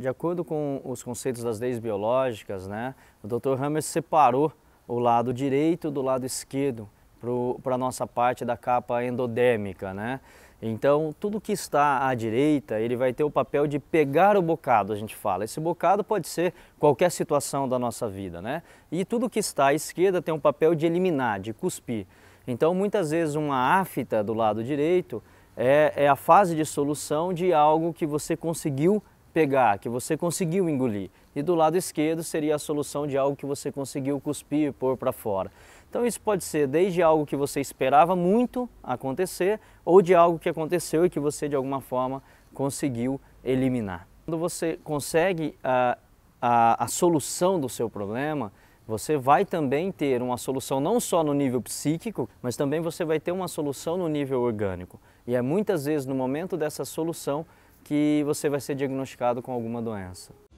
De acordo com os conceitos das leis biológicas, né, o Dr. Hammer separou o lado direito do lado esquerdo para a nossa parte da capa endodémica, né? Então, tudo que está à direita, ele vai ter o papel de pegar o bocado, a gente fala. Esse bocado pode ser qualquer situação da nossa vida, né? E tudo que está à esquerda tem o papel de eliminar, de cuspir. Então, muitas vezes, uma afta do lado direito é, é a fase de solução de algo que você conseguiu pegar, que você conseguiu engolir. E do lado esquerdo seria a solução de algo que você conseguiu cuspir e pôr para fora. Então isso pode ser desde algo que você esperava muito acontecer ou de algo que aconteceu e que você de alguma forma conseguiu eliminar. Quando você consegue a, ah, a, a solução do seu problema, você vai também ter uma solução não só no nível psíquico, mas também você vai ter uma solução no nível orgânico. E é muitas vezes no momento dessa solução que você vai ser diagnosticado com alguma doença.